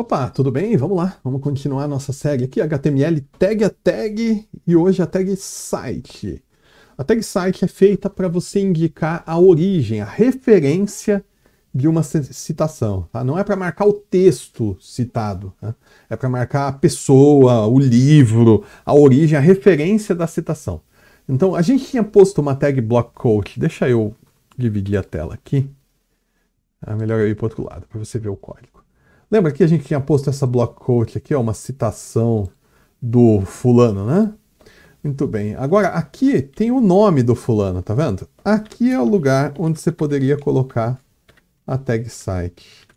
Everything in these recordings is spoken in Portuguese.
Opa, tudo bem? Vamos lá, vamos continuar a nossa série aqui, HTML tag a tag e hoje a tag site. A tag site é feita para você indicar a origem, a referência de uma citação. Tá? Não é para marcar o texto citado, né? é para marcar a pessoa, o livro, a origem, a referência da citação. Então, a gente tinha posto uma tag block quote, deixa eu dividir a tela aqui. É melhor eu ir para o outro lado, para você ver o código. Lembra que a gente tinha posto essa block quote aqui, ó, uma citação do fulano, né? Muito bem. Agora, aqui tem o nome do fulano, tá vendo? Aqui é o lugar onde você poderia colocar a tag site.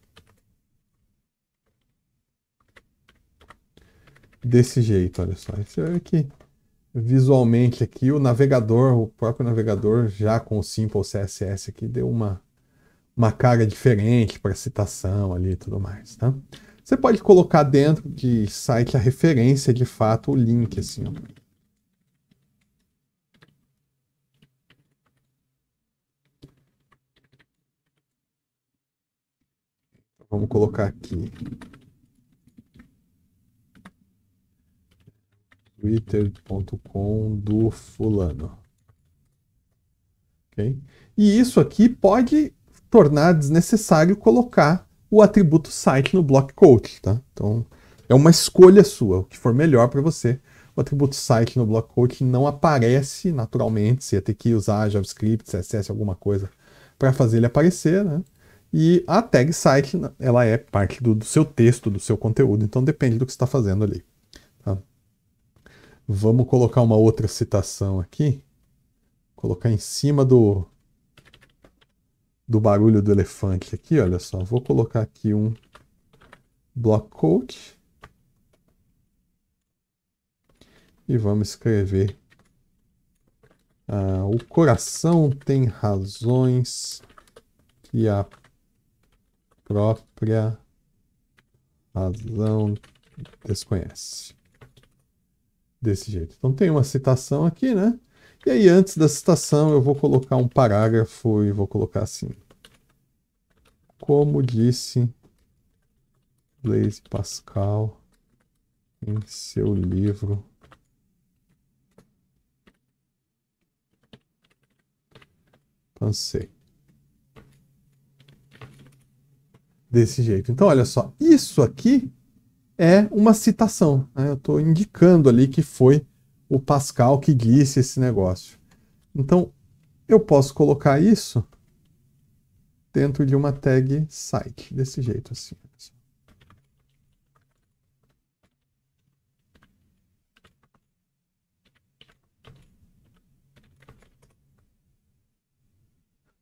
Desse jeito, olha só. Você vê que Visualmente aqui, o navegador, o próprio navegador, já com o Simple CSS aqui, deu uma uma carga diferente para citação ali e tudo mais, tá? Você pode colocar dentro de site a referência, de fato, o link, assim, ó. Então, vamos colocar aqui. twitter.com do fulano. Okay? E isso aqui pode tornar desnecessário colocar o atributo site no block quote, tá? Então, é uma escolha sua, o que for melhor para você. O atributo site no block quote não aparece naturalmente, você ia ter que usar JavaScript, CSS, alguma coisa para fazer ele aparecer, né? E a tag site, ela é parte do, do seu texto, do seu conteúdo, então depende do que você está fazendo ali. Tá? Vamos colocar uma outra citação aqui. Colocar em cima do, do barulho do elefante aqui, olha só. Vou colocar aqui um block code. E vamos escrever. Ah, o coração tem razões que a própria razão desconhece. Desse jeito. Então tem uma citação aqui, né? E aí, antes da citação, eu vou colocar um parágrafo e vou colocar assim. Como disse Blaise Pascal em seu livro Pensei. Desse jeito. Então, olha só, isso aqui é uma citação. Né? Eu estou indicando ali que foi o Pascal que guisse esse negócio. Então, eu posso colocar isso dentro de uma tag site, desse jeito assim.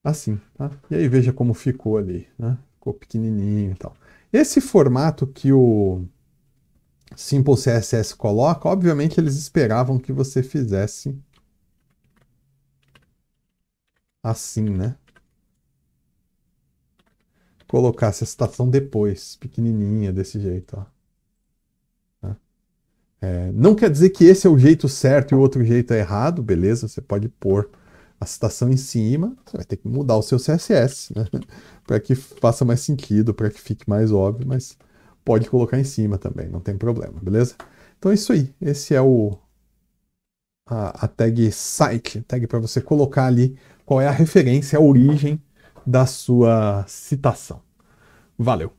Assim, tá? E aí veja como ficou ali, né? Ficou pequenininho e tal. Esse formato que o Simple CSS coloca, obviamente eles esperavam que você fizesse assim, né? Colocasse a citação depois, pequenininha, desse jeito, ó. Né? É, não quer dizer que esse é o jeito certo e o outro jeito é errado, beleza? Você pode pôr a citação em cima, você vai ter que mudar o seu CSS, né? para que faça mais sentido, para que fique mais óbvio, mas pode colocar em cima também, não tem problema, beleza? Então é isso aí. Esse é o a, a tag site, tag para você colocar ali qual é a referência, a origem da sua citação. Valeu!